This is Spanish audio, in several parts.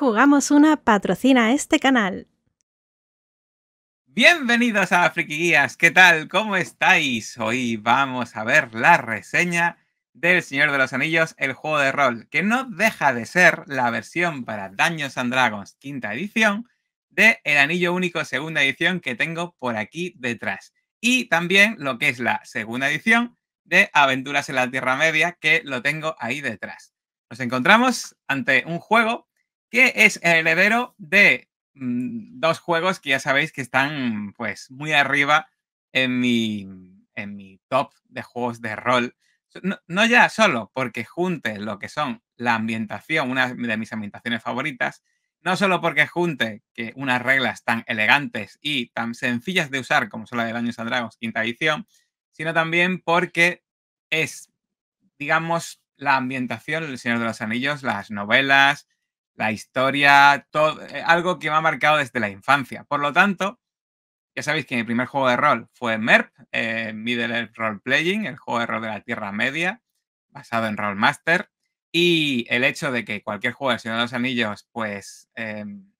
Jugamos una patrocina a este canal. Bienvenidos a Friki Guías, ¿qué tal? ¿Cómo estáis? Hoy vamos a ver la reseña del Señor de los Anillos, el juego de rol, que no deja de ser la versión para Daños and Dragons quinta edición de El Anillo Único segunda edición que tengo por aquí detrás. Y también lo que es la segunda edición de Aventuras en la Tierra Media que lo tengo ahí detrás. Nos encontramos ante un juego que es el heredero de mm, dos juegos que ya sabéis que están pues muy arriba en mi, top de juegos de rol. No, ya solo porque junte lo que son la ambientación, una de mis ambientaciones favoritas, no solo porque junte que unas reglas tan elegantes y tan sencillas de usar como son la de Daños a Dragons, quinta edición, sino también porque es, digamos, la ambientación, del Señor de los Anillos, las novelas, la historia, todo, eh, algo que me ha marcado desde la infancia. Por lo tanto, ya sabéis que mi primer juego de rol fue MERP, eh, Middle Earth Role Playing, el juego de rol de la Tierra Media, basado en Role Master. Y el hecho de que cualquier juego del Señor de los Anillos, pues em,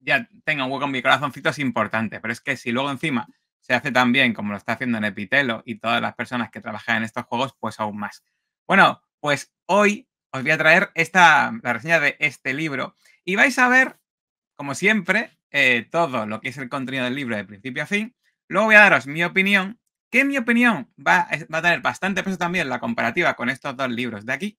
ya tenga un hueco en mi corazoncito es importante. Pero es que si luego encima se hace tan bien como lo está haciendo en Epitelo y todas las personas que trabajan en estos juegos, pues aún más. Bueno, pues hoy os voy a traer esta, la reseña de este libro. Y vais a ver, como siempre, eh, todo lo que es el contenido del libro de principio a fin. Luego voy a daros mi opinión, que mi opinión va, a tener bastante peso también la comparativa con estos dos libros de aquí.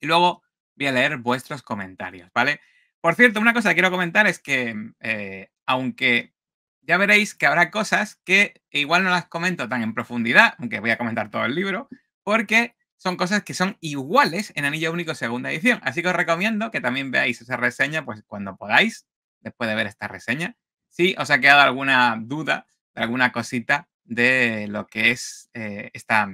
Y luego voy a leer vuestros comentarios, ¿vale? Por cierto, una cosa que quiero comentar es que, mm, eh, aunque ya veréis que habrá cosas que igual no las comento tan en profundidad, aunque voy a comentar todo el libro, porque son cosas que son iguales en Anillo Único Segunda Edición. Así que os recomiendo que también veáis esa reseña pues, cuando podáis, después de ver esta reseña. Si os ha quedado alguna duda, alguna cosita de lo que es eh, esta,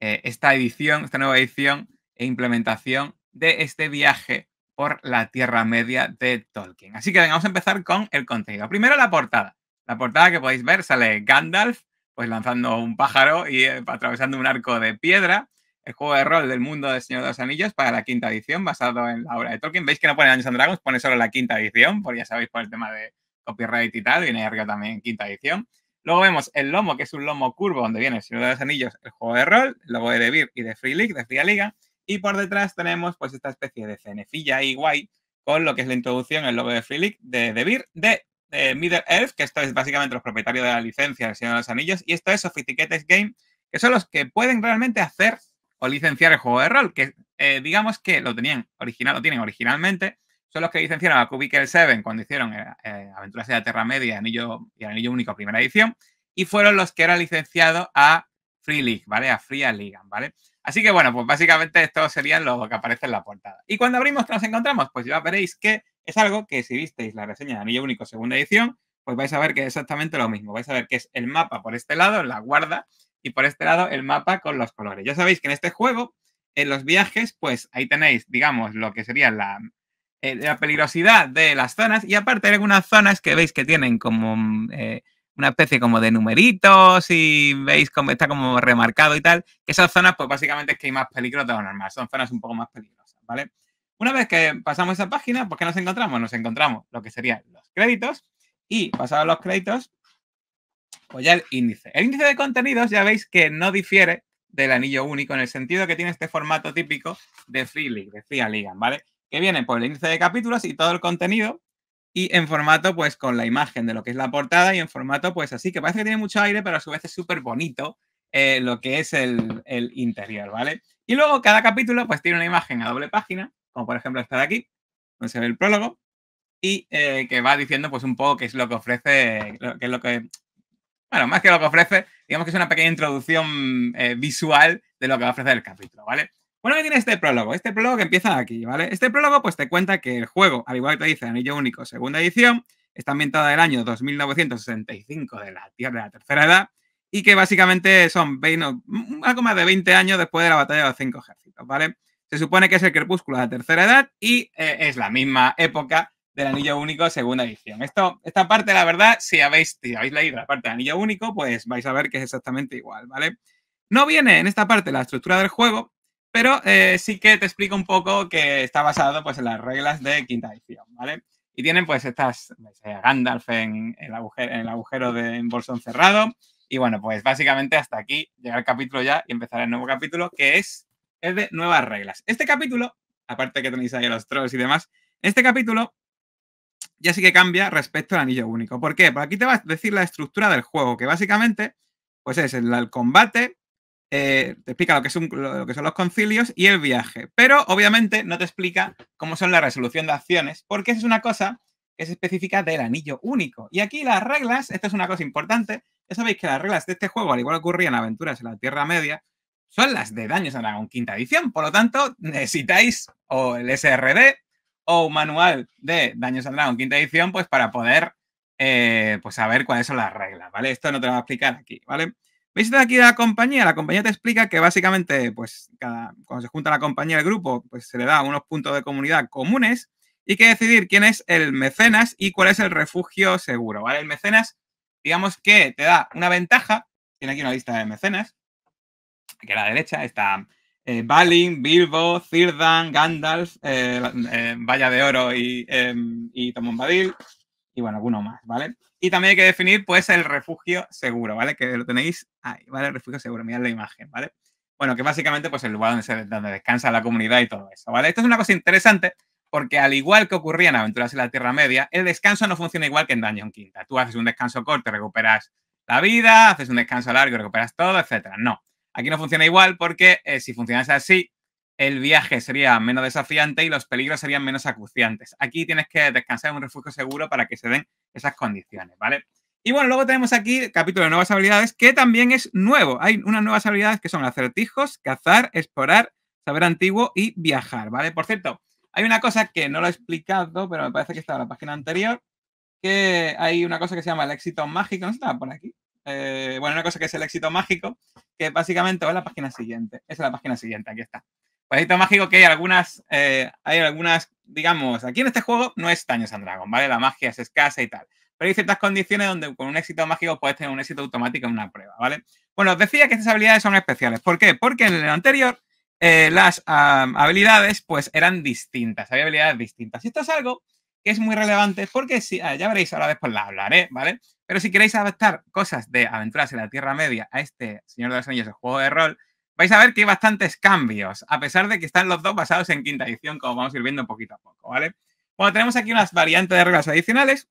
eh, esta edición, esta nueva edición e implementación de este viaje por la Tierra Media de Tolkien. Así que vengamos vamos a empezar con el contenido. Primero la portada. La portada que podéis ver sale Gandalf pues lanzando un pájaro y eh, atravesando un arco de piedra el juego de rol del mundo del Señor de los Anillos para la quinta edición, basado en la obra de Tolkien. Veis que no pone Años and Dragons, pone solo la quinta edición, porque ya sabéis por el tema de copyright y tal, viene arriba también quinta edición. Luego vemos el lomo, que es un lomo curvo donde viene el Señor de los Anillos, el juego de rol, el logo de Debir y de Free League, de Fría Liga. Y por detrás tenemos pues esta especie de cenefilla y guay con lo que es la introducción, el logo de Free League, de Debir, de, de eh, Middle Earth, que esto es básicamente los propietarios de la licencia del Señor de los Anillos. Y esto es Sophisticated Game, que son los que pueden realmente hacer o licenciar el juego de rol, que eh, digamos que lo tenían original, lo tienen originalmente, son los que licenciaron a Cubicle 7 cuando hicieron eh, eh, Aventuras de la Terra Media Anillo, y Anillo Único primera edición, y fueron los que eran licenciados a Free League, ¿vale? A Free League, ¿vale? Así que bueno, pues básicamente esto sería lo que aparece en la portada. Y cuando abrimos, ¿qué nos encontramos? Pues ya veréis que es algo que si visteis la reseña de Anillo Único segunda edición, pues vais a ver que es exactamente lo mismo. Vais a ver que es el mapa por este lado, la guarda, y por este lado el mapa con los colores. Ya sabéis que en este juego, en los viajes, pues ahí tenéis, digamos, lo que sería la, eh, peligrosidad de las zonas y aparte hay algunas zonas que veis que tienen como... Mm, eh, una especie como de numeritos y veis cómo está como remarcado y tal, esas zonas pues básicamente es que hay más peligro de lo normal, son zonas un poco más peligrosas, ¿vale? Una vez que pasamos esa página, porque ¿qué nos encontramos? Nos encontramos lo que serían los créditos y pasados los créditos, o pues ya el índice. El índice de contenidos ya veis que no difiere del anillo único en el sentido que tiene este formato típico de Free League, de Free Ligan, ¿vale? Que viene por el índice de capítulos y todo el contenido y en formato pues con la imagen de lo que es la portada y en formato pues así, que parece que tiene mucho aire, pero a su vez es súper bonito eh, lo que es el, interior, ¿vale? Y luego cada capítulo pues tiene una imagen a doble página, como por ejemplo esta de aquí, donde se ve el prólogo, y eh, que va diciendo pues un poco qué es lo que ofrece, qué es lo que bueno, más que lo que ofrece, digamos que es una pequeña introducción eh, visual de lo que va a ofrecer el capítulo, ¿vale? Bueno, ¿qué tiene este prólogo? Este prólogo que empieza aquí, ¿vale? Este prólogo pues te cuenta que el juego, al igual que te dice Anillo Único, segunda edición, está ambientado en el año 2965 de la Tierra de la Tercera Edad y que básicamente son mm, algo más de 20 años después de la Batalla de los Cinco Ejércitos, ¿vale? Se supone que es el crepúsculo de la Tercera Edad y eh, es la misma época del Anillo Único segunda edición. Esto, esta parte, la verdad, si habéis, habéis leído la parte del Anillo Único, pues vais a ver que es exactamente igual, ¿vale? No viene en esta parte la estructura del juego, pero eh, sí que te explico un poco que está basado pues, en las reglas de quinta edición, ¿vale? Y tienen pues estas, pues, eh, Gandalf en, el agujero, en el agujero de en bolsón cerrado. Y bueno, pues básicamente hasta aquí llega el capítulo ya y empezará el nuevo capítulo, que es, el de nuevas reglas. Este capítulo, aparte que tenéis ahí los trolls y demás, este capítulo ya sí que cambia respecto al anillo único. ¿Por qué? Por aquí te va a decir la estructura del juego, que básicamente pues es el, combate, eh, te explica lo que, es lo que son los concilios y el viaje, pero obviamente no te explica cómo son la resolución de acciones, porque esa es una cosa que es específica del anillo único. Y aquí las reglas, esto es una cosa importante, ya sabéis que las reglas de este juego, al igual que ocurría en Aventuras en la Tierra Media, son las de Daños a la quinta edición. Por lo tanto, necesitáis o el SRD o manual de Daños al Dragón, quinta edición, pues para poder eh, pues saber cuáles son las reglas, ¿vale? Esto no te lo voy a explicar aquí, ¿vale? ¿Veis aquí la compañía? La compañía te explica que básicamente, pues, cada, cuando se junta la compañía del grupo, pues se le da unos puntos de comunidad comunes y que decidir quién es el mecenas y cuál es el refugio seguro, ¿vale? El mecenas, digamos que te da una ventaja, tiene aquí una lista de mecenas, que a la derecha está eh, Balin, Bilbo, Zirdan, Gandalf, eh, eh Valla de Oro y, em, y Bombadil. y bueno, alguno más, ¿vale? Y también hay que definir, pues, el refugio seguro, ¿vale? Que lo tenéis ahí, ¿vale? El refugio seguro, mirad la imagen, ¿vale? Bueno, que básicamente, pues, el lugar donde, donde descansa la comunidad y todo eso, ¿vale? Esto es una cosa interesante porque al igual que ocurría en Aventuras en la Tierra Media, el descanso no funciona igual que en Dungeon Quinta. Tú haces un descanso corto, recuperas la vida, haces un descanso largo, recuperas todo, etcétera. No. Aquí no funciona igual porque eh, si funcionase así, el viaje sería menos desafiante y los peligros serían menos acuciantes. Aquí tienes que descansar en un refugio seguro para que se den esas condiciones, ¿vale? Y bueno, luego tenemos aquí el capítulo de nuevas habilidades, que también es nuevo. Hay unas nuevas habilidades que son acertijos, cazar, explorar, saber antiguo y viajar, ¿vale? Por cierto, hay una cosa que no lo he explicado, pero me parece que estaba en la página anterior, que hay una cosa que se llama el éxito mágico, ¿no estaba por aquí? Eh, bueno, una cosa que es el éxito mágico, que básicamente Es la página siguiente. es la página siguiente, aquí está. El éxito mágico que hay algunas, eh, hay algunas, digamos, aquí en este juego no es Daños and ¿vale? La magia es escasa y tal. Pero hay ciertas condiciones donde con un éxito mágico puedes tener un éxito automático en una prueba, ¿vale? Bueno, os decía que estas habilidades son especiales. ¿Por qué? Porque en el anterior eh, las habilidades pues eran distintas, había habilidades distintas. Y esto es algo es muy relevante porque si, ah, ya veréis, ahora después la hablaré, ¿vale? Pero si queréis adaptar cosas de Aventuras en la Tierra Media a este Señor de los Anillos, el juego de rol, vais a ver que hay bastantes cambios, a pesar de que están los dos basados en quinta edición, como vamos a ir viendo poquito a poco, ¿vale? Bueno, tenemos aquí unas variantes de reglas adicionales.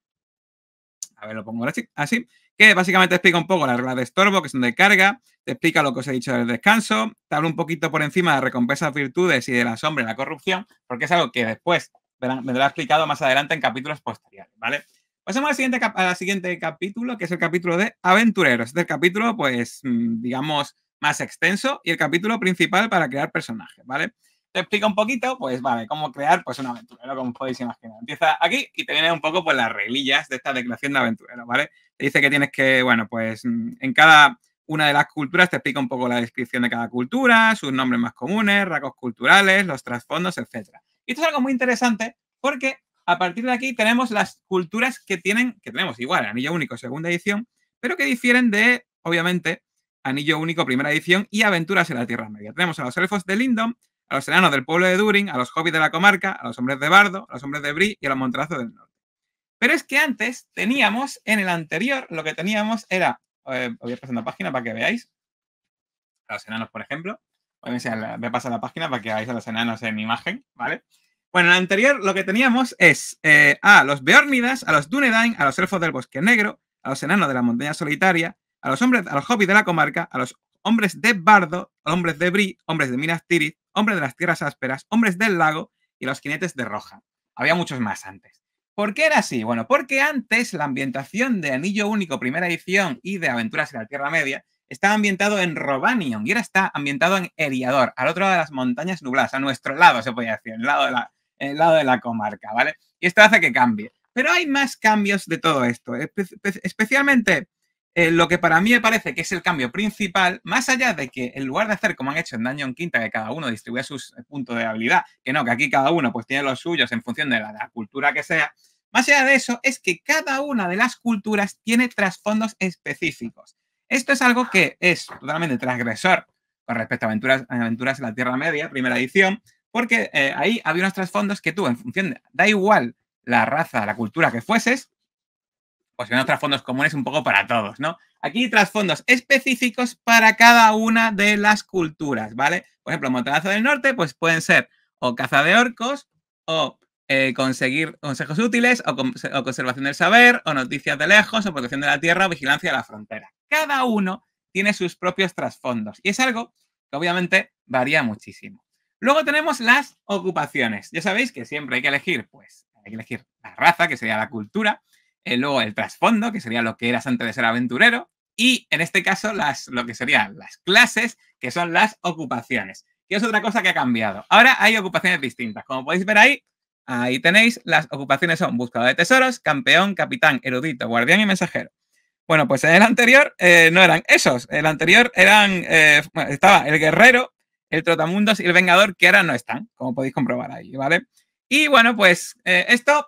A ver, lo pongo así. Que básicamente explica un poco las reglas de estorbo, que son de carga, te explica lo que os he dicho del descanso, te habla un poquito por encima de recompensas, virtudes y de la sombra y la corrupción, porque es algo que después me lo he explicado más adelante en capítulos posteriores, ¿vale? Pasemos al siguiente, al siguiente capítulo, que es el capítulo de aventureros. Este es el capítulo, pues, mm, digamos, más extenso y el capítulo principal para crear personajes, ¿vale? Te explica un poquito, pues, vale, cómo crear, pues, un aventurero, como podéis imaginar. Empieza aquí y te viene un poco, pues, las reglillas de esta declaración de aventurero, ¿vale? Te dice que tienes que, bueno, pues, mm, en cada una de las culturas te explica un poco la descripción de cada cultura, sus nombres más comunes, rasgos culturales, los trasfondos, etcétera. Y esto es algo muy interesante porque a partir de aquí tenemos las culturas que tienen, que tenemos igual, anillo único, segunda edición, pero que difieren de, obviamente, anillo único, primera edición y aventuras en la Tierra Media. Tenemos a los elfos de Lindon, a los enanos del pueblo de Durin, a los hobbits de la comarca, a los hombres de Bardo, a los hombres de Bri y a los montrazos del norte. Pero es que antes teníamos, en el anterior, lo que teníamos era, eh, voy a pasar una página para que veáis, a los enanos, por ejemplo, me pasa la, la página para que veáis a los enanos en imagen, ¿vale? Bueno, en la anterior lo que teníamos es eh, a los Beornidas, a los Dunedain, a los elfos del bosque negro, a los enanos de la montaña solitaria, a los hombres, a los de la comarca, a los hombres de Bardo, hombres de Bri, hombres de Minas Tirith, hombres de las tierras ásperas, hombres del lago y los jinetes de Roja. Había muchos más antes. ¿Por qué era así? Bueno, porque antes la ambientación de Anillo Único, primera edición y de Aventuras en la Tierra Media Está ambientado en Robanion y ahora está ambientado en Eriador, al otro lado de las montañas nubladas, a nuestro lado, se podría decir, el lado de la, comarca, ¿vale? Y esto hace que cambie. Pero hay más cambios de todo esto, especialmente eh, lo que para mí me parece que es el cambio principal, más allá de que en lugar de hacer como han hecho en en Quinta, que cada uno distribuye sus eh, puntos de habilidad, que no, que aquí cada uno pues tiene los suyos en función de la cultura que sea, más allá de eso es que cada una de las culturas tiene trasfondos específicos. Esto es algo que es totalmente transgresor con respecto a Aventuras, Aventuras en la Tierra Media, primera edición, porque eh, ahí había unos trasfondos que tú, en función de, da igual la raza, la cultura que fueses, pues había unos trasfondos comunes un poco para todos, ¿no? Aquí hay trasfondos específicos para cada una de las culturas, ¿vale? Por ejemplo, Montanazo del Norte, pues pueden ser o caza de orcos, o eh, conseguir consejos útiles, o, o, conservación del saber, o noticias de lejos, o protección de la tierra, o vigilancia de la frontera cada uno tiene sus propios trasfondos y es algo que obviamente varía muchísimo. Luego tenemos las ocupaciones. Ya sabéis que siempre hay que elegir, pues, hay que elegir la raza, que sería la cultura, eh, luego el trasfondo, que sería lo que eras antes de ser aventurero, y en este caso las, lo que serían las clases, que son las ocupaciones, que es otra cosa que ha cambiado. Ahora hay ocupaciones distintas. Como podéis ver ahí, ahí tenéis, las ocupaciones son buscador de tesoros, campeón, capitán, erudito, guardián y mensajero. Bueno, pues en el anterior eh, no eran esos. el anterior eran. Eh, estaba el guerrero, el trotamundos y el vengador, que ahora no están, como podéis comprobar ahí, ¿vale? Y bueno, pues eh, esto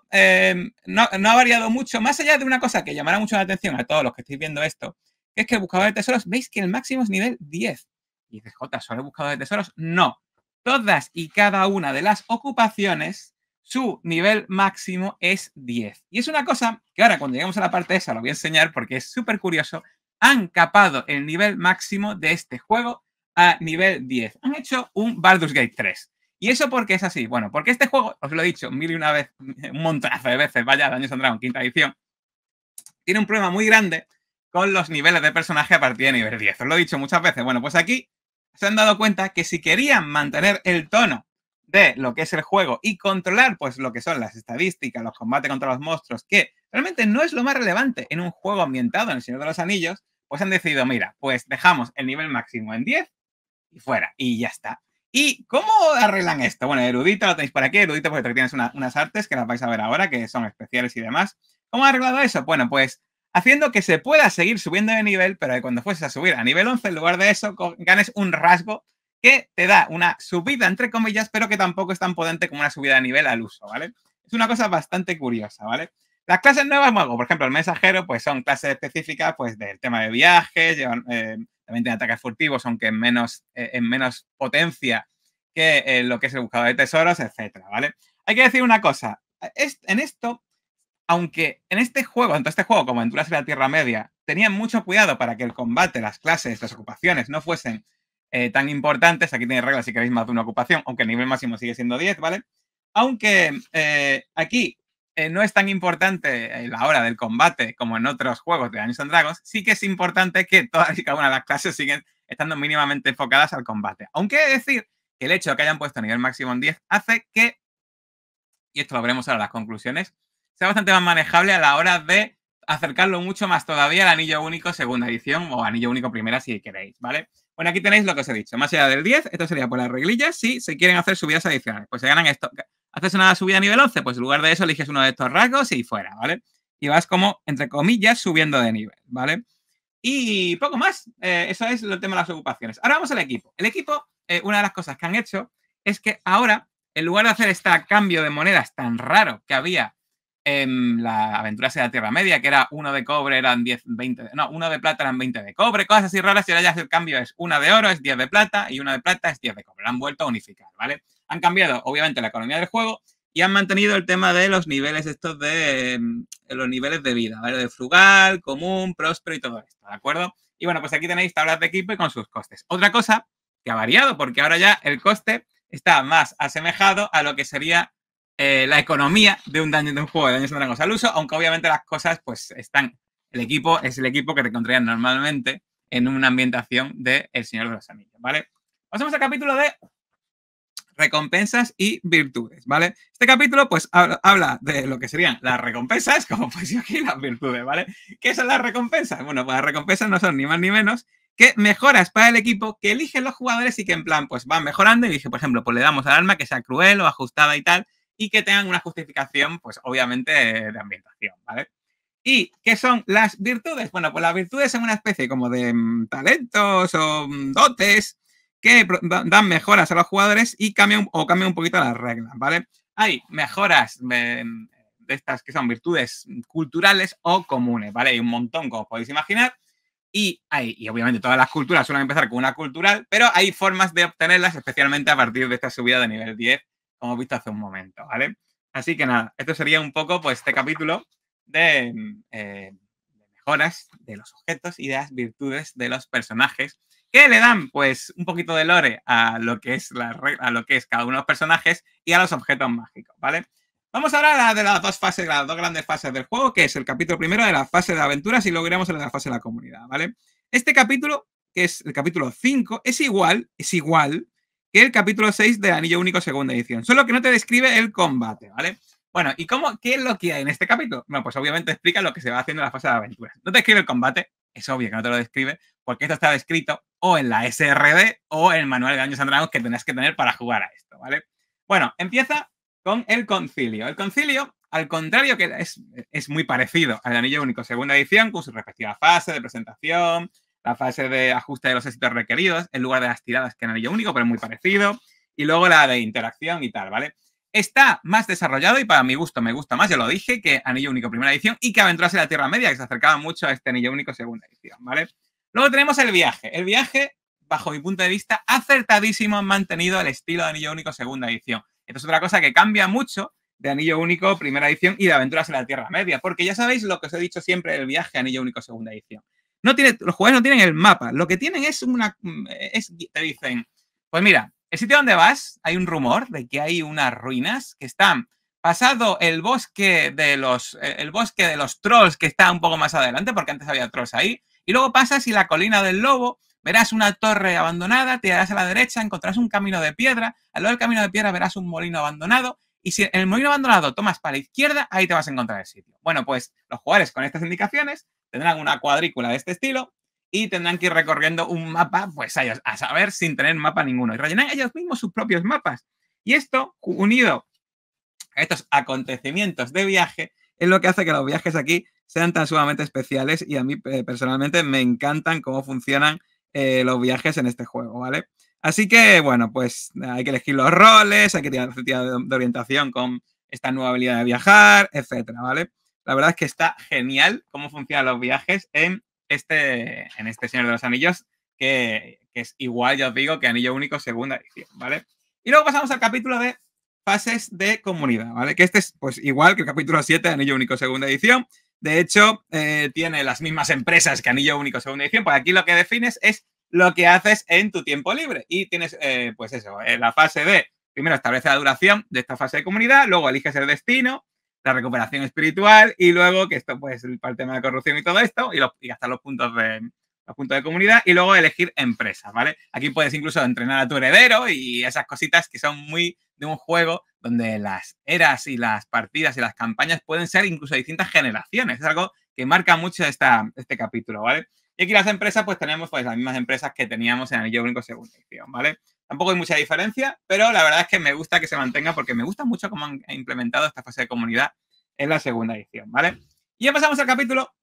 no, ha variado mucho, más allá de una cosa que llamará mucho la atención a todos los que estáis viendo esto, que es que el buscador de tesoros, veis que el máximo es nivel 10. Y dices, Jota, ¿solo el buscador de tesoros? No. Todas y cada una de las ocupaciones su nivel máximo es 10. Y es una cosa que ahora cuando lleguemos a la parte esa lo voy a enseñar porque es súper curioso. Han capado el nivel máximo de este juego a nivel 10. Han hecho un Baldur's Gate 3. ¿Y eso por qué es así? Bueno, porque este juego, os lo he dicho mil y una vez, un montón de veces, vaya, Daños and Dragons, quinta edición, tiene un problema muy grande con los niveles de personaje a partir de nivel 10. Os lo he dicho muchas veces. Bueno, pues aquí se han dado cuenta que si querían mantener el tono de lo que es el juego y controlar pues lo que son las estadísticas, los combates contra los monstruos, que realmente no es lo más relevante en un juego ambientado en el Señor de los Anillos, pues han decidido, mira, pues dejamos el nivel máximo en 10 y fuera, y ya está. ¿Y cómo arreglan esto? Bueno, erudito lo tenéis por aquí, erudito porque tienes unas artes que las vais a ver ahora, que son especiales y demás. ¿Cómo han arreglado eso? Bueno, pues haciendo que se pueda seguir subiendo de nivel, pero que cuando fueses a subir a nivel 11, en lugar de eso, ganes un rasgo que te da una subida, entre comillas, pero que tampoco es tan potente como una subida de nivel al uso, ¿vale? Es una cosa bastante curiosa, ¿vale? Las clases nuevas, por ejemplo, el mensajero, pues son clases específicas, pues del tema de viajes, eh, también tienen ataques furtivos, aunque en menos, eh, en menos potencia que eh, lo que es el buscador de tesoros, etcétera, ¿vale? Hay que decir una cosa, en esto, aunque en este juego, en este juego, como Aventuras de la Tierra Media, tenían mucho cuidado para que el combate, las clases, las ocupaciones no fuesen eh, tan importantes. Aquí tenéis reglas si queréis más de una ocupación, aunque el nivel máximo sigue siendo 10, ¿vale? Aunque eh, aquí eh, no es tan importante la hora del combate como en otros juegos de Dungeons Dragons, sí que es importante que todas y cada una de las clases siguen estando mínimamente enfocadas al combate. Aunque decir que el hecho de que hayan puesto nivel máximo en 10 hace que, y esto lo veremos ahora en las conclusiones, sea bastante más manejable a la hora de acercarlo mucho más todavía al anillo único segunda edición o anillo único primera si queréis, ¿vale? Bueno, aquí tenéis lo que os he dicho. Más allá del 10, esto sería por las reglillas si se quieren hacer subidas adicionales. Pues se ganan esto. ¿Haces una subida a nivel 11? Pues en lugar de eso eliges uno de estos rasgos y fuera, ¿vale? Y vas como, entre comillas, subiendo de nivel, ¿vale? Y poco más. Eh, eso es el tema de las ocupaciones. Ahora vamos al equipo. El equipo, eh, una de las cosas que han hecho es que ahora, en lugar de hacer este cambio de monedas tan raro que había la aventura hacia la Tierra Media, que era uno de cobre eran 10, 20, no, uno de plata eran 20 de cobre, cosas así raras, y ahora ya el cambio es una de oro es 10 de plata y una de plata es 10 de cobre. han vuelto a unificar, ¿vale? Han cambiado, obviamente, la economía del juego y han mantenido el tema de los niveles estos de, mm, de los niveles de vida, ¿vale? De frugal, común, próspero y todo esto, ¿de acuerdo? Y bueno, pues aquí tenéis tablas de equipo y con sus costes. Otra cosa que ha variado, porque ahora ya el coste está más asemejado a lo que sería eh, la economía de un, daño, de un juego de Dungeons al uso, aunque obviamente las cosas pues están, el equipo es el equipo que te encontrarías normalmente en una ambientación de El Señor de los Anillos, ¿vale? Pasamos al capítulo de recompensas y virtudes, ¿vale? Este capítulo, pues, habla de lo que serían las recompensas, como pues yo aquí, las virtudes, ¿vale? ¿Qué son las recompensas? Bueno, pues las recompensas no son ni más ni menos que mejoras para el equipo que eligen los jugadores y que en plan, pues, van mejorando y dije, por ejemplo, pues le damos al arma que sea cruel o ajustada y tal, y que tengan una justificación, pues obviamente, de ambientación, ¿vale? ¿Y qué son las virtudes? Bueno, pues las virtudes son una especie como de mm, talentos o mm, dotes que dan mejoras a los jugadores y cambian o cambian un poquito las reglas, ¿vale? Hay mejoras mm, de, estas que son virtudes culturales o comunes, ¿vale? Hay un montón, como podéis imaginar, y hay, y obviamente todas las culturas suelen empezar con una cultural, pero hay formas de obtenerlas, especialmente a partir de esta subida de nivel 10 como hemos visto hace un momento, ¿vale? Así que nada, esto sería un poco pues este capítulo mm, eh, de, mejoras de los objetos y de las virtudes de los personajes que le dan pues un poquito de lore a lo que es la a lo que es cada uno de los personajes y a los objetos mágicos, ¿vale? Vamos ahora a la de las dos fases, las dos grandes fases del juego, que es el capítulo primero de la fase de aventuras y luego iremos a la fase de la comunidad, ¿vale? Este capítulo, que es el capítulo 5, es igual, es igual que el capítulo 6 de Anillo Único Segunda Edición, solo que no te describe el combate, ¿vale? Bueno, ¿y cómo, qué es lo que hay en este capítulo? Bueno, pues obviamente explica lo que se va haciendo en la fase de aventuras. No te describe el combate, es obvio que no te lo describe, porque esto está descrito o en la SRD o en el manual de Años Andragos que tenés que tener para jugar a esto, ¿vale? Bueno, empieza con el concilio. El concilio, al contrario que es, es muy parecido al Anillo Único Segunda Edición, con su respectiva fase de presentación, la fase de ajuste de los éxitos requeridos en lugar de las tiradas que en anillo único, pero muy parecido, y luego la de interacción y tal, ¿vale? Está más desarrollado y para mi gusto me gusta más, ya lo dije, que Anillo Único primera edición y que Aventuras en la Tierra Media, que se acercaba mucho a este Anillo Único segunda edición, ¿vale? Luego tenemos el viaje. El viaje, bajo mi punto de vista, acertadísimo han mantenido el estilo de Anillo Único segunda edición. Esto es otra cosa que cambia mucho de Anillo Único primera edición y de Aventuras en la Tierra Media, porque ya sabéis lo que os he dicho siempre del viaje Anillo Único segunda edición no tiene, los jugadores no tienen el mapa. Lo que tienen es una. Es, te dicen, pues mira, el sitio donde vas, hay un rumor de que hay unas ruinas que están pasado el bosque de los. Eh, el bosque de los trolls que está un poco más adelante, porque antes había trolls ahí. Y luego pasas y la colina del lobo, verás una torre abandonada, te irás a la derecha, encontrarás un camino de piedra, al lado del camino de piedra verás un molino abandonado, y si en el movimiento abandonado tomas para la izquierda, ahí te vas a encontrar el sitio. Bueno, pues los jugadores con estas indicaciones tendrán una cuadrícula de este estilo y tendrán que ir recorriendo un mapa, pues a, a saber, sin tener mapa ninguno. Y rellenar ellos mismos sus propios mapas. Y esto, unido a estos acontecimientos de viaje, es lo que hace que los viajes aquí sean tan sumamente especiales y a mí eh, personalmente me encantan cómo funcionan eh, los viajes en este juego, ¿vale? Así que, bueno, pues hay que elegir los roles, hay que tirar de orientación con esta nueva habilidad de viajar, etcétera, ¿vale? La verdad es que está genial cómo funcionan los viajes en este, en este Señor de los Anillos, que, es igual, ya os digo, que Anillo Único Segunda Edición, ¿vale? Y luego pasamos al capítulo de fases de comunidad, ¿vale? Que este es pues igual que el capítulo 7 de Anillo Único Segunda Edición. De hecho, eh, tiene las mismas empresas que Anillo Único Segunda Edición, porque aquí lo que defines es lo que haces en tu tiempo libre. Y tienes, eh, pues eso, eh, la fase de, primero establece la duración de esta fase de comunidad, luego eliges el destino, la recuperación espiritual y luego, que esto pues el tema de corrupción y todo esto, y, hasta los puntos de los puntos de comunidad y luego elegir empresas, ¿vale? Aquí puedes incluso entrenar a tu heredero y esas cositas que son muy de un juego donde las eras y las partidas y las campañas pueden ser incluso de distintas generaciones. Es algo que marca mucho esta, este capítulo, ¿vale? Y aquí las empresas, pues tenemos pues, las mismas empresas que teníamos en Anillo Único Segunda Edición, ¿vale? Tampoco hay mucha diferencia, pero la verdad es que me gusta que se mantenga porque me gusta mucho cómo han eh, implementado esta fase de comunidad en la segunda edición, ¿vale? Y ya pasamos al capítulo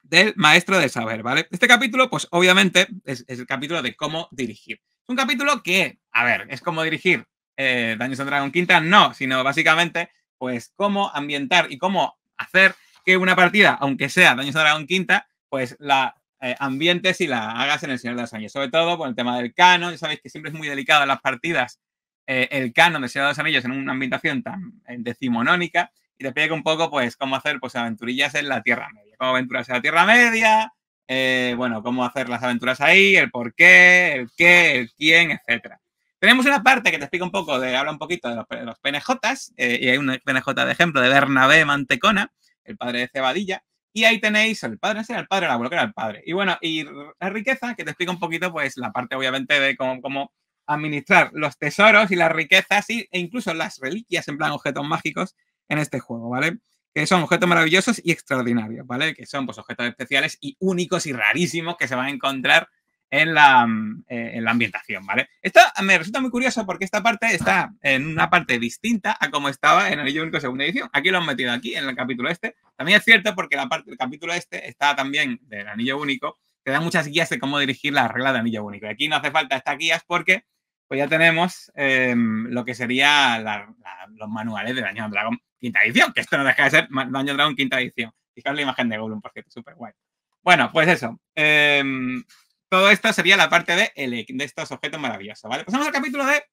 del maestro de saber, ¿vale? Este capítulo, pues obviamente, es, el capítulo de cómo dirigir. Es un capítulo que, a ver, es cómo dirigir eh, Daños Dragon Quinta, no, sino básicamente, pues cómo ambientar y cómo hacer que una partida, aunque sea Daños Dragon Quinta, pues la eh, ambientes y la hagas en el Señor de los Anillos. Sobre todo con el tema del canon, ya sabéis que siempre es muy delicado en las partidas eh, el canon de Señor de los Anillos en una ambientación tan eh, decimonónica y te pide un poco, pues, cómo hacer pues, aventurillas en la Tierra Media. Cómo aventurarse en la Tierra Media, bueno, cómo hacer las aventuras ahí, el por qué, el qué, el quién, etc. Tenemos una parte que te explica un poco, de, habla un poquito de los, PNJs, y hay un PNJ de ejemplo de Bernabé Mantecona, el padre de Cebadilla, y ahí tenéis el padre, era el padre, el abuelo, que era el padre. Y bueno, y la riqueza, que te explico un poquito, pues la parte obviamente de cómo, administrar los tesoros y las riquezas e incluso las reliquias, en plan objetos mágicos, en este juego, ¿vale? Que son objetos maravillosos y extraordinarios, ¿vale? Que son pues objetos especiales y únicos y rarísimos que se van a encontrar eh, en la, ambientación, ¿vale? Esto me resulta muy curioso porque esta parte está en una parte distinta a como estaba en el único segunda edición. Aquí lo han metido aquí, en el capítulo este. También es cierto porque la parte del capítulo este está también del anillo único, te da muchas guías de cómo dirigir la regla de anillo único. Y aquí no hace falta estas guías porque pues ya tenemos em, lo que sería los manuales de Daño dragón, quinta edición, que esto no deja de ser Daño Dragón quinta edición. Fijaos la imagen de Goblin, porque cierto, súper guay. Bueno, pues eso. Em, esta sería la parte de, e, de estos objetos maravillosos, ¿vale? Pasamos al capítulo de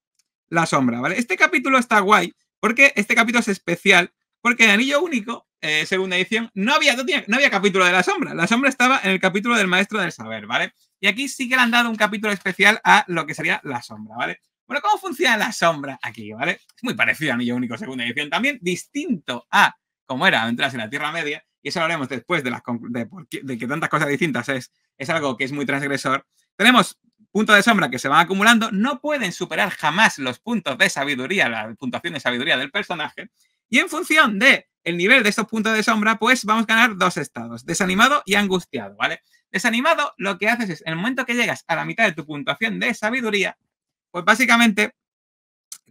La Sombra, ¿vale? Este capítulo está guay porque este capítulo es especial porque en Anillo Único, eh, segunda edición, no había, no, había capítulo de La Sombra. La Sombra estaba en el capítulo del Maestro del Saber, ¿vale? Y aquí sí que le han dado un capítulo especial a lo que sería La Sombra, ¿vale? Bueno, ¿cómo funciona la sombra aquí, vale? Es muy parecido a Anillo Único Segunda Edición, también distinto a como era entras en la Tierra Media, y eso lo haremos después de, las, de, que tantas cosas distintas es, es algo que es muy transgresor, tenemos puntos de sombra que se van acumulando, no pueden superar jamás los puntos de sabiduría, la puntuación de sabiduría del personaje, y en función de el nivel de estos puntos de sombra, pues vamos a ganar dos estados, desanimado y angustiado, ¿vale? Desanimado lo que haces es, en el momento que llegas a la mitad de tu puntuación de sabiduría, pues básicamente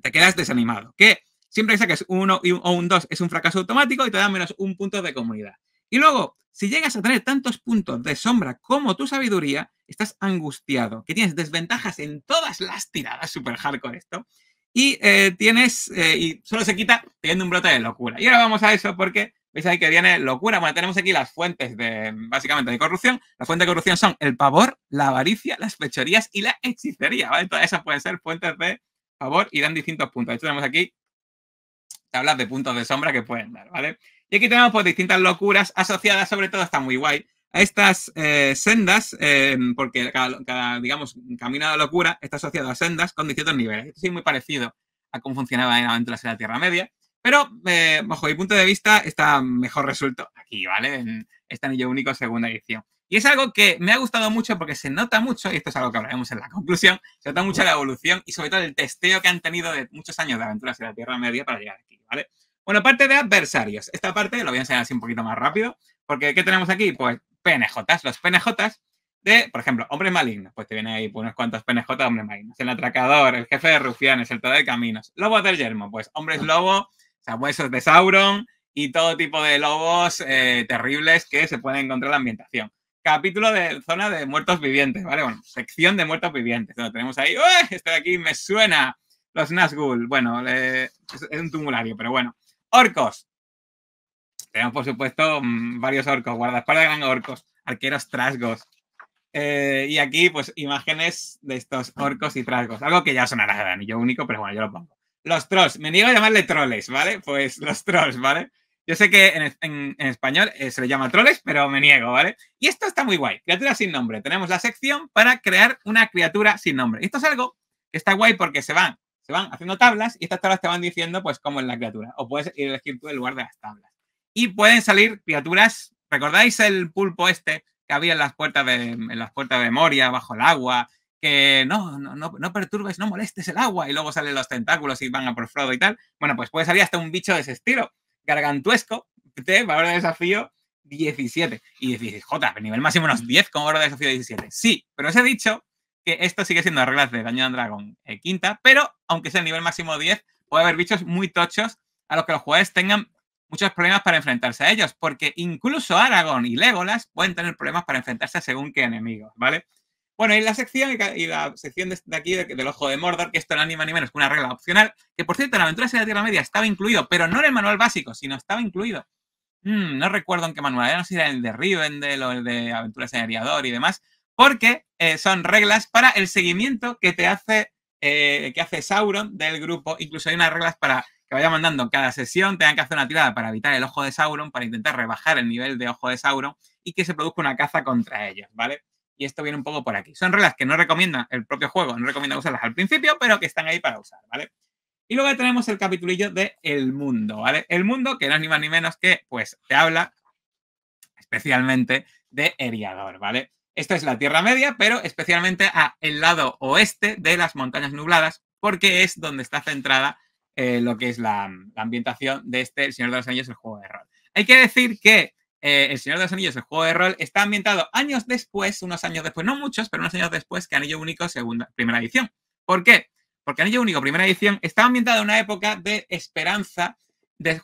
te quedas desanimado, ¿Qué? Siempre que saques uno o un 2 es un fracaso automático y te da menos un punto de comunidad. Y luego, si llegas a tener tantos puntos de sombra como tu sabiduría, estás angustiado, que tienes desventajas en todas las tiradas, super hardcore esto, y eh, tienes, eh, y solo se quita teniendo un brote de locura. Y ahora vamos a eso porque veis ahí que viene locura. Bueno, tenemos aquí las fuentes de, básicamente, de corrupción. Las fuentes de corrupción son el pavor, la avaricia, las fechorías y la hechicería, Todas esas pueden ser fuentes de pavor y dan distintos puntos. De hecho, tenemos aquí tablas de puntos de sombra que pueden dar, ¿vale? Y aquí tenemos pues distintas locuras asociadas, sobre todo, está muy guay, a estas eh, sendas, eh, porque cada, digamos, camino de locura está asociado a sendas con distintos niveles. Esto es muy parecido a cómo funcionaba en Aventuras en la Tierra Media, pero, eh, bajo mi punto de vista, está mejor resuelto aquí, ¿vale? En este anillo único segunda edición. Y es algo que me ha gustado mucho porque se nota mucho, y esto es algo que hablaremos en la conclusión, se nota mucho la evolución y sobre todo el testeo que han tenido de muchos años de aventuras en la Tierra Media para llegar aquí, ¿vale? Bueno, parte de adversarios. Esta parte lo voy a enseñar así un poquito más rápido, porque ¿qué tenemos aquí? Pues PNJs. Los PNJs de, por ejemplo, hombres malignos. Pues te vienen ahí pues, unos cuantos PNJ de hombres malignos. El atracador, el jefe de rufianes, el todo de caminos. Lobos del yermo, pues hombres ah. lobo, sabuesos de Sauron y todo tipo de lobos eh, terribles que se pueden encontrar en la ambientación capítulo de zona de muertos vivientes, ¿vale? Bueno, sección de muertos vivientes. Lo tenemos ahí. ¡Uy! Esto de aquí me suena. Los Nazgul. Bueno, es, un tumulario, pero bueno. Orcos. Tenemos, por supuesto, mm, varios orcos. Guardaespaldas gran orcos. Arqueros trasgos. Eh, y aquí, pues, imágenes de estos orcos y trasgos. Algo que ya sonará Y yo único, pero bueno, yo lo pongo. Los trolls. Me niego a llamarle trolls, ¿vale? Pues los trolls, ¿vale? Yo sé que en, español eh, se le llama troles, pero me niego, ¿vale? Y esto está muy guay. Criatura sin nombre. Tenemos la sección para crear una criatura sin nombre. esto es algo que está guay porque se van, se van haciendo tablas y estas tablas te van diciendo, pues, cómo es la criatura. O puedes ir elegir tú el lugar de las tablas. Y pueden salir criaturas. ¿Recordáis el pulpo este que había en las puertas de, en las puertas de Moria, bajo el agua? que no, no, no, no, perturbes, no molestes el agua y luego salen los tentáculos y van a por Frodo y tal. Bueno, pues puede salir hasta un bicho de ese estilo gargantuesco va valor de desafío 17. Y 16 Jota, el nivel máximo es 10 con valor de desafío 17. Sí, pero os he dicho que esto sigue siendo reglas de Daño de Dragon eh, quinta, pero aunque sea el nivel máximo 10, puede haber bichos muy tochos a los que los jugadores tengan muchos problemas para enfrentarse a ellos, porque incluso Aragón y Legolas pueden tener problemas para enfrentarse según qué enemigos, ¿vale? Bueno, y la sección y la sección de, aquí del ojo de Mordor, que esto no anima ni menos que una regla opcional, que por cierto, en Aventuras en la Tierra Media estaba incluido, pero no en el manual básico, sino estaba incluido. Mm, no recuerdo en qué manual, era, no sé si era el de Rivendell o el de Aventuras en Ariador y demás, porque eh, son reglas para el seguimiento que te hace, eh, que hace Sauron del grupo. Incluso hay unas reglas para que vaya mandando cada sesión, tengan que hacer una tirada para evitar el ojo de Sauron, para intentar rebajar el nivel de ojo de Sauron y que se produzca una caza contra ellos, ¿vale? Y esto viene un poco por aquí. Son reglas que no recomienda el propio juego, no recomienda usarlas al principio, pero que están ahí para usar, ¿vale? Y luego tenemos el capitulillo de El Mundo, ¿vale? El Mundo, que no es ni más ni menos que, pues, te habla especialmente de Eriador, ¿vale? Esto es la Tierra Media, pero especialmente al lado oeste de las montañas nubladas, porque es donde está centrada eh, lo que es la, ambientación de este Señor de los Años, el juego de rol. Hay que decir que eh, el Señor de los Anillos, el juego de rol, está ambientado años después, unos años después, no muchos, pero unos años después que Anillo Único, segunda, primera edición. ¿Por qué? Porque Anillo Único, primera edición, está ambientado en una época de esperanza de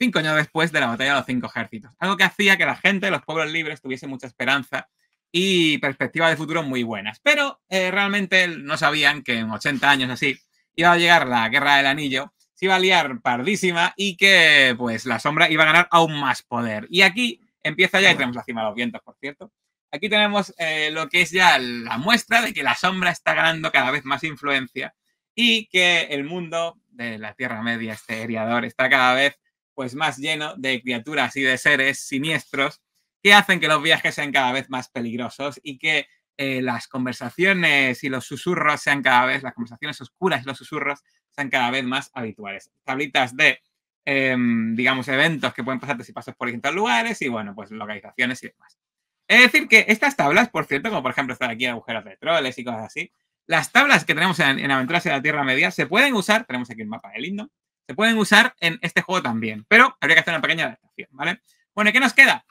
cinco años después de la batalla de los cinco ejércitos. Algo que hacía que la gente, los pueblos libres, tuviese mucha esperanza y perspectivas de futuro muy buenas. Pero eh, realmente no sabían que en 80 años así iba a llegar la Guerra del Anillo se iba a liar pardísima y que pues la sombra iba a ganar aún más poder. Y aquí empieza ya, y tenemos la cima de los vientos, por cierto. Aquí tenemos eh, lo que es ya la muestra de que la sombra está ganando cada vez más influencia y que el mundo de la Tierra Media, este heriador, está cada vez pues más lleno de criaturas y de seres siniestros que hacen que los viajes sean cada vez más peligrosos y que eh, las conversaciones y los susurros sean cada vez, las conversaciones oscuras y los susurros sean cada vez más habituales. Tablitas de, em, digamos, eventos que pueden pasarte si pasas por distintos lugares y, bueno, pues localizaciones y demás. Es decir, que estas tablas, por cierto, como por ejemplo estar aquí agujeros de troles y cosas así, las tablas que tenemos en, Aventuras de la Tierra Media se pueden usar, tenemos aquí el mapa de lindo se pueden usar en este juego también, pero habría que hacer una pequeña adaptación, ¿vale? Bueno, qué nos queda?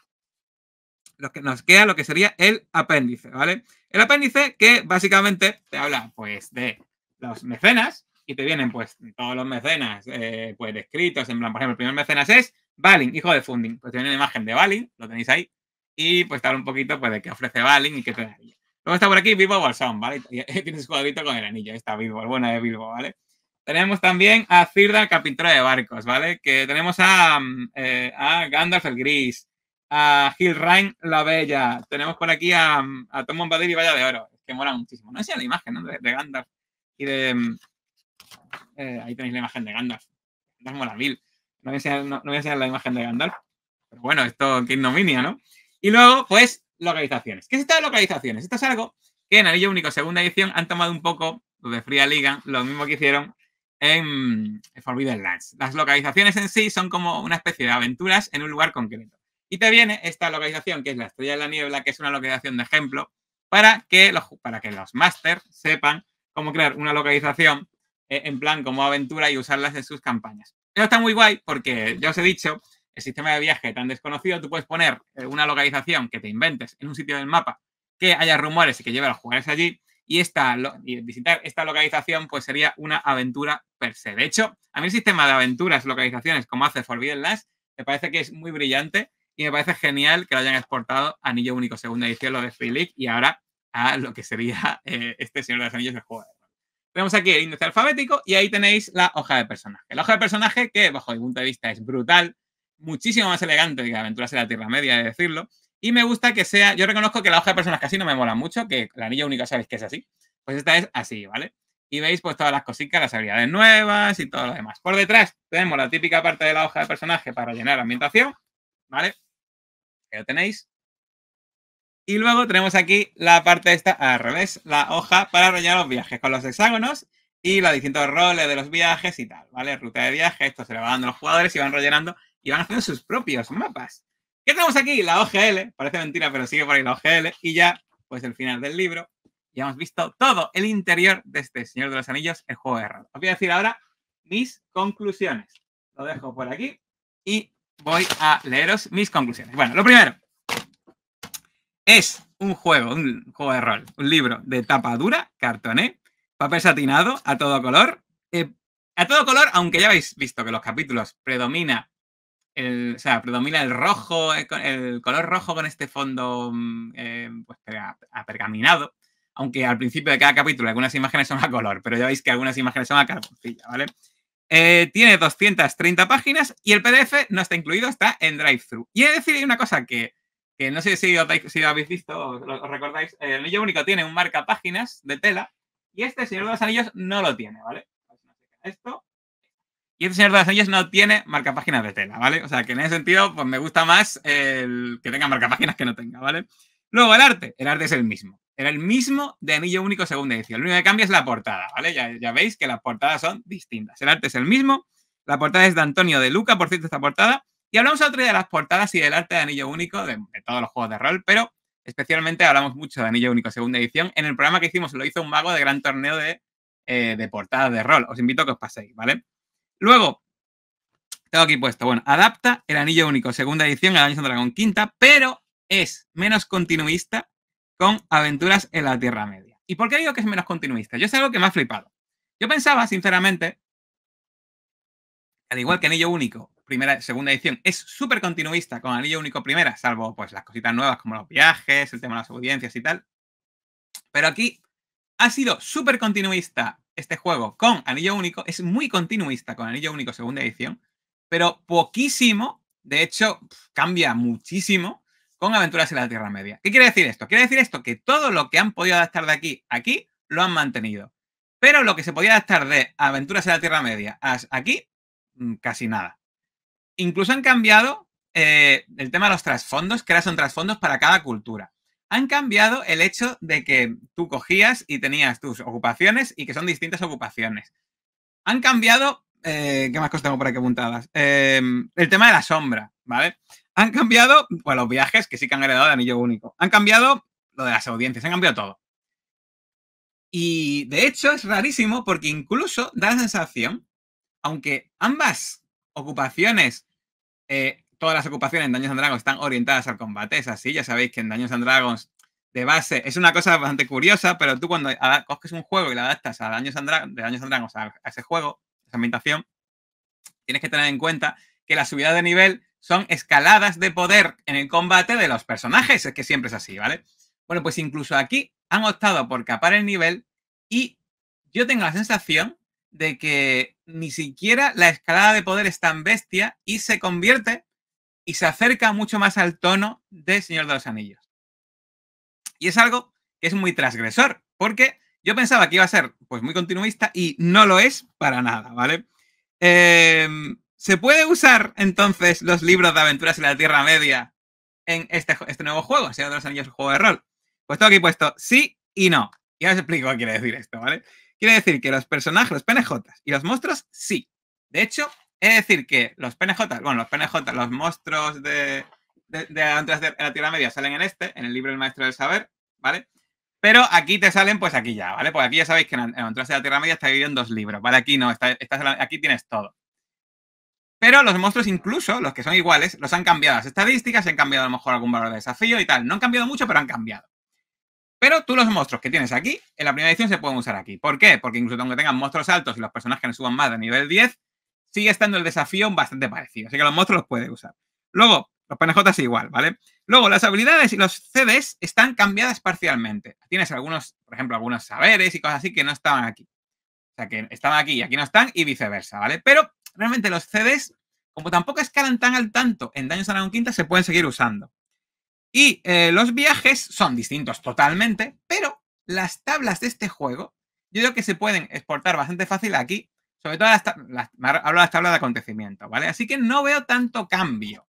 lo que nos queda lo que sería el apéndice, ¿vale? El apéndice que básicamente te habla pues de los mecenas y te vienen pues todos los mecenas eh, pues descritos. en plan, por ejemplo, el primer mecenas es Balin, hijo de Funding, pues tiene una imagen de Balin, lo tenéis ahí, y pues te un poquito pues de qué ofrece Balin y qué te daría. Luego está por aquí Vivo Bolsón, ¿vale? Tiene su cuadrito con el anillo, ahí está Bilbo, el bueno de Bilbo, ¿vale? Tenemos también a Cirda, el de barcos, ¿vale? Que tenemos a mm, eh, Gandalf el Gris, a Gilrain la Bella. Tenemos por aquí a, a Tom Bombadil y Valla de Oro, es que mola muchísimo. No sé la imagen ¿no? de, Gandalf y de. Mm, eh, ahí tenéis la imagen de Gandalf. Gandalf mola mil. No voy, a enseñar, la imagen de Gandalf. Pero bueno, esto que ignominia, ¿no? Y luego, pues, localizaciones. ¿Qué es esto de localizaciones? Esto es algo que en Anillo Único Segunda Edición han tomado un poco de Fría Liga, lo mismo que hicieron en Forbidden Lands. Las localizaciones en sí son como una especie de aventuras en un lugar concreto. Y te viene esta localización, que es la estrella de la niebla, que es una localización de ejemplo, para que los, para que los masters sepan cómo crear una localización eh, en plan como aventura y usarlas en sus campañas. Eso está muy guay porque ya os he dicho, el sistema de viaje tan desconocido, tú puedes poner eh, una localización que te inventes en un sitio del mapa que haya rumores y que lleve a los jugadores allí, y, esta, visitar esta localización pues sería una aventura per se. De hecho, a mí el sistema de aventuras, localizaciones, como hace Forbidden me parece que es muy brillante y me parece genial que lo hayan exportado a Anillo Único Segunda Edición, lo de Free y ahora a lo que sería eh, este Señor de los Anillos de juego. Tenemos aquí el índice alfabético y ahí tenéis la hoja de personaje. La hoja de personaje que, bajo mi punto de vista, es brutal, muchísimo más elegante que Aventuras en la Tierra Media, de decirlo. Y me gusta que sea, yo reconozco que la hoja de personaje así no me mola mucho, que la Anillo única sabéis que es así. Pues esta es así, ¿vale? y veis pues todas las cositas, las habilidades nuevas y todo lo demás. Por detrás tenemos la típica parte de la hoja de personaje para llenar ambientación, ¿vale? que lo tenéis. Y luego tenemos aquí la parte esta al revés, la hoja para rellenar los viajes con los hexágonos y los distintos roles de los viajes y tal, ¿vale? Ruta de viaje, esto se le va dando los jugadores y van rellenando y van haciendo sus propios mapas. ¿Qué tenemos aquí? La OGL, parece mentira, pero sigue por ahí la OGL y ya, pues el final del libro. Ya hemos visto todo el interior de este Señor de los Anillos, el juego de Os voy a decir ahora mis conclusiones. Lo dejo por aquí y voy a leeros mis conclusiones. Bueno, lo primero. Es un juego, un juego de rol, un libro de tapa dura, cartoné, papel satinado, a todo color. Eh, a todo color, aunque ya habéis visto que los capítulos predomina el, o sea, predomina el rojo, eh, el color rojo con este fondo mm, eh, pues, apergaminado, aunque al principio de cada capítulo algunas imágenes son a color, pero ya veis que algunas imágenes son a carboncilla, ¿vale? Eh, tiene 230 páginas y el PDF no está incluido, está en drive-thru. Y he de decir una cosa que, no sé si habéis visto o os recordáis. Eh, el Anillo Único tiene un marca páginas de tela y este Señor de los Anillos no lo tiene, ¿vale? Pues esto. Y este Señor de los Anillos no tiene marca páginas de tela, ¿vale? O sea, que en ese sentido, pues me gusta más el que tenga marca páginas que no tenga, ¿vale? Luego, el arte. El arte es el mismo. Era el mismo de Anillo Único Segunda Edición. Lo único que cambia es la portada, ¿vale? Ya, veis que las portadas son distintas. El arte es el mismo, la portada es de Antonio de Luca, por cierto, esta portada. Y hablamos otro día de las portadas y del arte de Anillo Único, de, todos los juegos de rol, pero especialmente hablamos mucho de Anillo Único Segunda Edición. En el programa que hicimos lo hizo un mago de gran torneo de, eh, de portadas de rol. Os invito a que os paséis, ¿vale? Luego, tengo aquí puesto, bueno, adapta el Anillo Único Segunda Edición a de dragón, Quinta, pero es menos continuista con Aventuras en la Tierra Media. ¿Y por qué digo que es menos continuista? Yo es algo que me ha flipado. Yo pensaba, sinceramente, al igual que Anillo Único, primera, segunda edición, es súper continuista con Anillo Único primera, salvo pues las cositas nuevas como los viajes, el tema de las audiencias y tal. Pero aquí ha sido súper continuista este juego con Anillo Único, es muy continuista con Anillo Único segunda edición, pero poquísimo, de hecho, cambia muchísimo con Aventuras en la Tierra Media. ¿Qué quiere decir esto? Quiere decir esto que todo lo que han podido adaptar de aquí a aquí lo han mantenido. Pero lo que se podía adaptar de Aventuras en la Tierra Media a aquí, mm, casi nada. Incluso han cambiado eh, el tema de los trasfondos, que ahora son trasfondos para cada cultura. Han cambiado el hecho de que tú cogías y tenías tus ocupaciones y que son distintas ocupaciones. Han cambiado, eh, ¿qué más cosas tengo por aquí apuntadas? Em, el tema de la sombra, ¿vale? Han cambiado, bueno, pues, los viajes que sí que han heredado de Anillo Único. Han cambiado lo de las audiencias, han cambiado todo. Y de hecho es rarísimo porque incluso da la sensación, aunque ambas ocupaciones, eh, todas las ocupaciones en Daños and Dragons están orientadas al combate, es así, ya sabéis que en Daños and Dragons de base es una cosa bastante curiosa, pero tú cuando coges un juego y lo adaptas a Daños and Dragons, a, a ese juego, esa ambientación, tienes que tener en cuenta que la subida de nivel son escaladas de poder en el combate de los personajes, es que siempre es así, ¿vale? Bueno, pues incluso aquí han optado por capar el nivel y yo tengo la sensación de que ni siquiera la escalada de poder es tan bestia y se convierte y se acerca mucho más al tono de Señor de los Anillos. Y es algo que es muy transgresor, porque yo pensaba que iba a ser pues muy continuista y no lo es para nada, ¿vale? Eh, ¿Se puede usar entonces los libros de aventuras en la Tierra Media en este, este nuevo juego, Señor de los Anillos, juego de rol? Pues tengo aquí puesto sí y no. Y ahora os explico qué quiere decir esto, ¿vale? Quiere decir que los personajes, los PNJ y los monstruos, sí. De hecho, es decir que los PNJ, bueno, los PNJ, los monstruos de, de, de, Aventuras de la Tierra Media salen en este, en el libro El Maestro del Saber, ¿vale? Pero aquí te salen, pues aquí ya, ¿vale? Porque aquí ya sabéis que en Aventuras de la Tierra Media está dividido en dos libros, ¿vale? Aquí no, está, aquí tienes todo. Pero los monstruos, incluso los que son iguales, los han cambiado las estadísticas, han cambiado a lo mejor algún valor de desafío y tal. No han cambiado mucho, pero han cambiado. Pero tú los monstruos que tienes aquí, en la primera edición se pueden usar aquí. ¿Por qué? Porque incluso aunque tengan monstruos altos y los personajes que no suban más de nivel 10, sigue estando el desafío bastante parecido. Así que los monstruos los puedes usar. Luego, los es igual, ¿vale? Luego, las habilidades y los CDs están cambiadas parcialmente. Tienes algunos, por ejemplo, algunos saberes y cosas así que no estaban aquí. O sea, que estaban aquí y aquí no están y viceversa, ¿vale? Pero realmente los CDs, como tampoco escalan tan al tanto en Daños a la se pueden seguir usando. Y eh, los viajes son distintos totalmente, pero las tablas de este juego, yo creo que se pueden exportar bastante fácil aquí, sobre todo las, hablo las tablas de acontecimiento, ¿vale? Así que no veo tanto cambio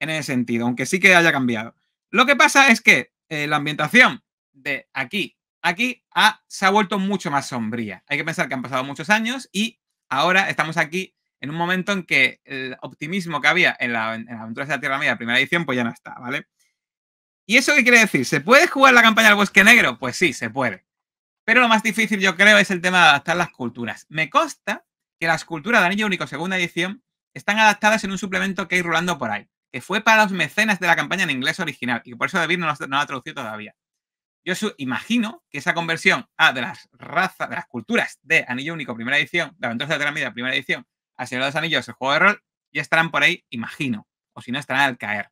en ese sentido, aunque sí que haya cambiado. Lo que pasa es que eh, la ambientación de aquí, aquí se ha vuelto mucho más sombría. Hay que pensar que han pasado muchos años y ahora estamos aquí en un momento en que el optimismo que había en la, en aventura de la Tierra Media, primera edición, pues ya no está, ¿vale? ¿Y eso qué quiere decir? ¿Se puede jugar la campaña del Bosque Negro? Pues sí, se puede. Pero lo más difícil, yo creo, es el tema de adaptar las culturas. Me consta que las culturas de Anillo Único segunda edición están adaptadas en un suplemento que hay rulando por ahí, que fue para los mecenas de la campaña en inglés original y por eso David no no ha traducido todavía. Yo imagino que esa conversión a ah, de las razas, de las culturas de Anillo Único primera edición, de Aventuras de la Tierra Media primera edición, al Señor de los Anillos, el juego de rol, ya estarán por ahí, imagino, o si no, estarán al caer.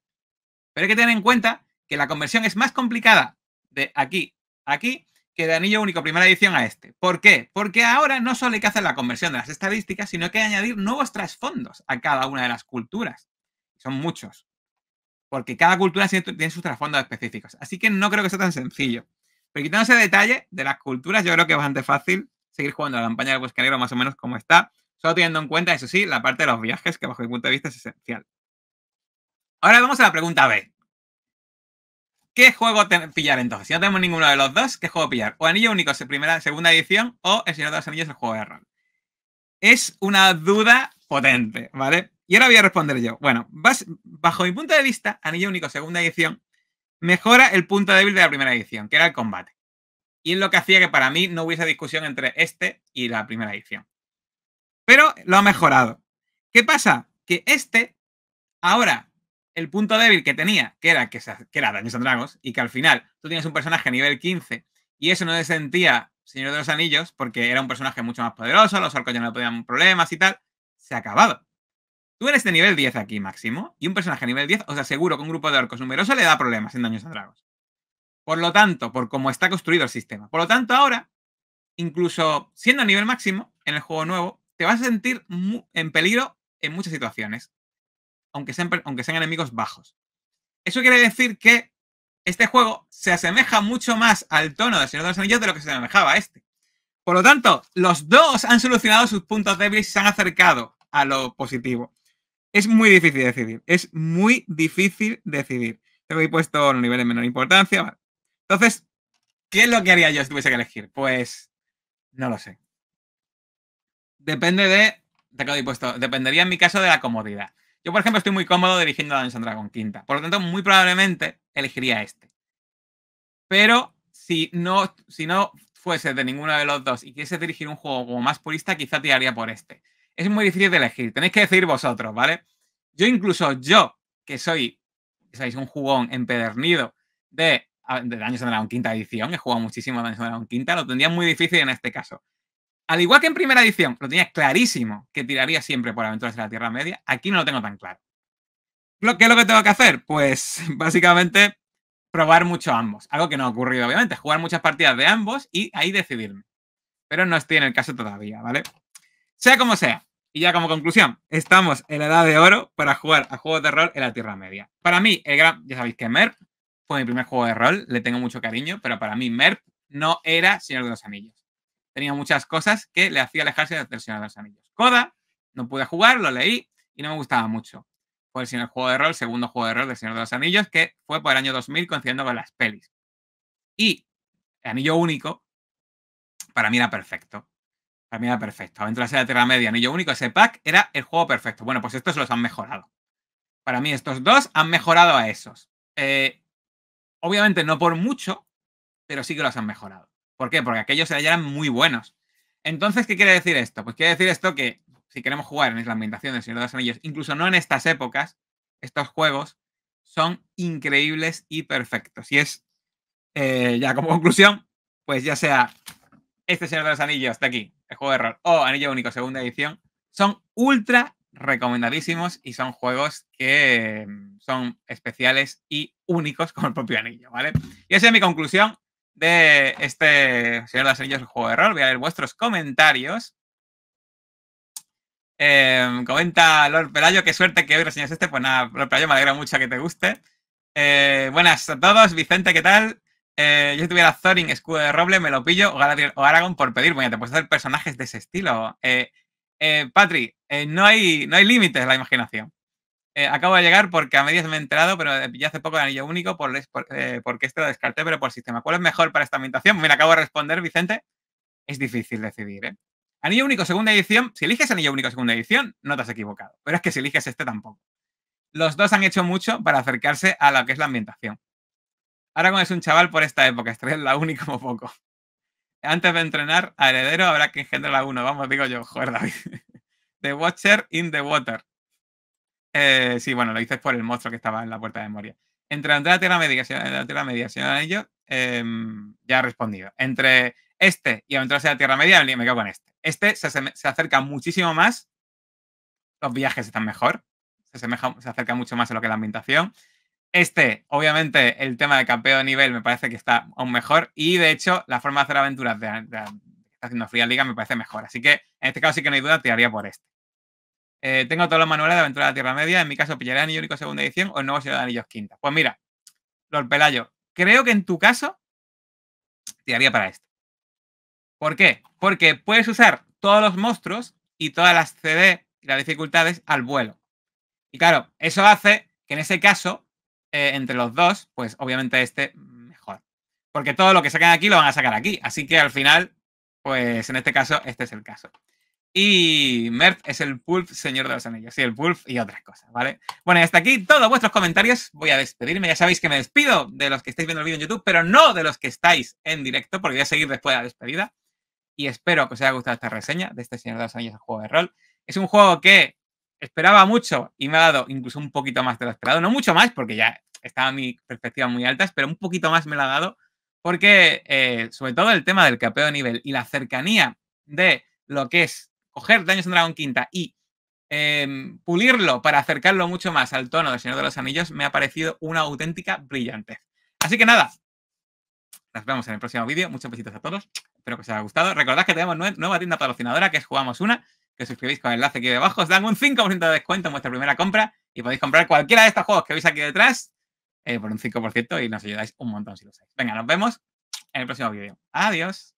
Pero hay que tener en cuenta que la conversión es más complicada de aquí a aquí que de Anillo Único Primera Edición a este. ¿Por qué? Porque ahora no solo hay que hacer la conversión de las estadísticas, sino que hay que añadir nuevos trasfondos a cada una de las culturas. Son muchos. Porque cada cultura tiene sus trasfondos específicos. Así que no creo que sea tan sencillo. Pero quitando ese detalle de las culturas, yo creo que es bastante fácil seguir jugando a la campaña del Bosque Negro más o menos como está. Solo teniendo en cuenta, eso sí, la parte de los viajes, que bajo mi punto de vista es esencial. Ahora vamos a la pregunta B. ¿Qué juego pillar entonces? Si no tenemos ninguno de los dos, ¿qué juego pillar? O Anillo Único, primera, segunda edición, o El Señor de los Anillos, el juego de rol. Es una duda potente, ¿vale? Y ahora voy a responder yo. Bueno, bajo mi punto de vista, Anillo Único, segunda edición, mejora el punto débil de la primera edición, que era el combate. Y es lo que hacía que para mí no hubiese discusión entre este y la primera edición pero lo ha mejorado. ¿Qué pasa? Que este, ahora, el punto débil que tenía, que era, que, era Daños a dragos, y que al final tú tienes un personaje a nivel 15 y eso no le sentía Señor de los Anillos porque era un personaje mucho más poderoso, los orcos ya no tenían problemas y tal, se ha acabado. Tú eres de nivel 10 aquí máximo y un personaje a nivel 10, os aseguro que un grupo de orcos numeroso le da problemas en Daños a dragos. Por lo tanto, por cómo está construido el sistema. Por lo tanto, ahora, incluso siendo a nivel máximo en el juego nuevo, te vas a sentir en peligro en muchas situaciones, aunque sean, aunque sean enemigos bajos. Eso quiere decir que este juego se asemeja mucho más al tono de Señor de los Anillos de lo que se asemejaba a este. Por lo tanto, los dos han solucionado sus puntos débiles y se han acercado a lo positivo. Es muy difícil decidir. Es muy difícil decidir. lo he puesto un nivel de menor importancia. Entonces, ¿qué es lo que haría yo si tuviese que elegir? Pues no lo sé. Depende de. Te lo puesto. Dependería en mi caso de la comodidad. Yo, por ejemplo, estoy muy cómodo dirigiendo a Dungeons Dragon Quinta. Por lo tanto, muy probablemente elegiría este. Pero si no, si no fuese de ninguno de los dos y quisiese dirigir un juego como más purista, quizá tiraría por este. Es muy difícil de elegir. Tenéis que decir vosotros, ¿vale? Yo, incluso yo, que soy, sabéis un jugón empedernido de, de Dungeons Quinta edición, he jugado muchísimo a Dungeons Dragon Quinta, lo tendría muy difícil en este caso. Al igual que en primera edición, lo tenía clarísimo que tiraría siempre por Aventuras de la Tierra Media, aquí no lo tengo tan claro. ¿Qué es lo que tengo que hacer? Pues básicamente probar mucho ambos. Algo que no ha ocurrido, obviamente. Jugar muchas partidas de ambos y ahí decidirme. Pero no estoy en el caso todavía, ¿vale? Sea como sea. Y ya como conclusión, estamos en la edad de oro para jugar a juegos de rol en la Tierra Media. Para mí, el gran... Ya sabéis que Merp fue mi primer juego de rol, le tengo mucho cariño, pero para mí Merp no era Señor de los Anillos tenía muchas cosas que le hacía alejarse del Señor de los Anillos. Coda, no pude jugar, lo leí y no me gustaba mucho. Fue el juego de rol, segundo juego de rol del Señor de los Anillos, que fue por el año 2000 coincidiendo con las pelis. Y el Anillo Único, para mí era perfecto. Para mí era perfecto. Aventuras de la Tierra Media, Anillo Único, ese pack era el juego perfecto. Bueno, pues estos los han mejorado. Para mí estos dos han mejorado a esos. Eh, obviamente no por mucho, pero sí que los han mejorado. ¿Por qué? Porque aquellos eran muy buenos. Entonces, ¿qué quiere decir esto? Pues quiere decir esto que si queremos jugar en la ambientación del Señor de los Anillos, incluso no en estas épocas, estos juegos son increíbles y perfectos. Y es, eh, ya como conclusión, pues ya sea este Señor de los Anillos de aquí, el juego de rol, o Anillo Único segunda edición, son ultra recomendadísimos y son juegos que mm, son especiales y únicos como el propio anillo, ¿vale? Y esa es mi conclusión de este Señor de las Anillos, el juego de rol. Voy a leer vuestros comentarios. Em, comenta Lord Pelayo, qué suerte que hoy reseñas este. Pues nada, Lord Pelayo, me alegra mucho que te guste. Eh, buenas a todos, Vicente, ¿qué tal? Eh, yo si tuviera Thorin, escudo de roble, me lo pillo o, Galadriel, o Aragorn por pedir. Bueno, te puedes hacer personajes de ese estilo. Eh, Patri, no hay, no hay límites a la imaginación. Eh, acabo de llegar porque a medias me he enterado, pero eh, ya hace poco de anillo único por, eh, porque este lo descarté, pero por sistema. ¿Cuál es mejor para esta ambientación? Me acabo de responder, Vicente. Es difícil decidir, Anillo único segunda edición. Si eliges Anillo único segunda edición, no te has equivocado. Pero es que si eliges este tampoco. Los dos han hecho mucho para acercarse a lo que es la ambientación. Ahora con es un chaval por esta época, estrella la única como poco. Antes de entrenar a heredero habrá que engendrar a uno, vamos, digo yo, joder, David. The Watcher in the Water. Eh, sí, bueno, lo hice por el monstruo que estaba en la puerta de memoria. Entre a Tierra Media y eh, Tierra Media, señor eh, Anillo, em, ya ha respondido. Entre este y aventurarse a la Tierra Media, me quedo con este. Este se, acerca muchísimo más. Los viajes están mejor. Se, se acerca mucho más a lo que es la ambientación. Este, obviamente, el tema de campeo de nivel me parece que está aún mejor. Y de hecho, la forma de hacer aventuras de, haciendo Fría Liga me parece mejor. Así que en este caso sí que no hay duda, haría por este. Eh, tengo todos los manuales de Aventura de la Tierra Media, en mi caso pillaré Anillo Único Segunda Edición o el nuevo Señor de Anillos Quinta. Pues mira, Lord Pelayo, creo que en tu caso tiraría para esto. ¿Por qué? Porque puedes usar todos los monstruos y todas las CD y las dificultades al vuelo. Y claro, eso hace que en ese caso, eh, entre los dos, pues obviamente este mejor. Porque todo lo que sacan aquí lo van a sacar aquí. Así que al final, pues en este caso, este es el caso. Y Mert es el Pulp Señor de los Anillos. Sí, el Pulp y otras cosas, ¿vale? Bueno, y hasta aquí todos vuestros comentarios. Voy a despedirme. Ya sabéis que me despido de los que estáis viendo el vídeo en YouTube, pero no de los que estáis en directo, porque voy a seguir después de la despedida. Y espero que os haya gustado esta reseña de este Señor de los Anillos, el juego de rol. Es un juego que esperaba mucho y me ha dado incluso un poquito más de lo esperado. No mucho más, porque ya estaba mi perspectiva muy alta, pero un poquito más me la ha dado, porque eh, sobre todo el tema del capeo de nivel y la cercanía de lo que es coger Daños en Dragon Quinta y em, pulirlo para acercarlo mucho más al tono del Señor de los Anillos me ha parecido una auténtica brillantez. Así que nada, nos vemos en el próximo vídeo. Muchos besitos a todos. Espero que os haya gustado. Recordad que tenemos nueva tienda patrocinadora, que es Jugamos Una, que os suscribís con el enlace aquí debajo. Os dan un 5% de descuento en vuestra primera compra y podéis comprar cualquiera de estos juegos que veis aquí detrás eh, por un 5% y nos ayudáis un montón si lo sabéis. Venga, nos vemos en el próximo vídeo. Adiós.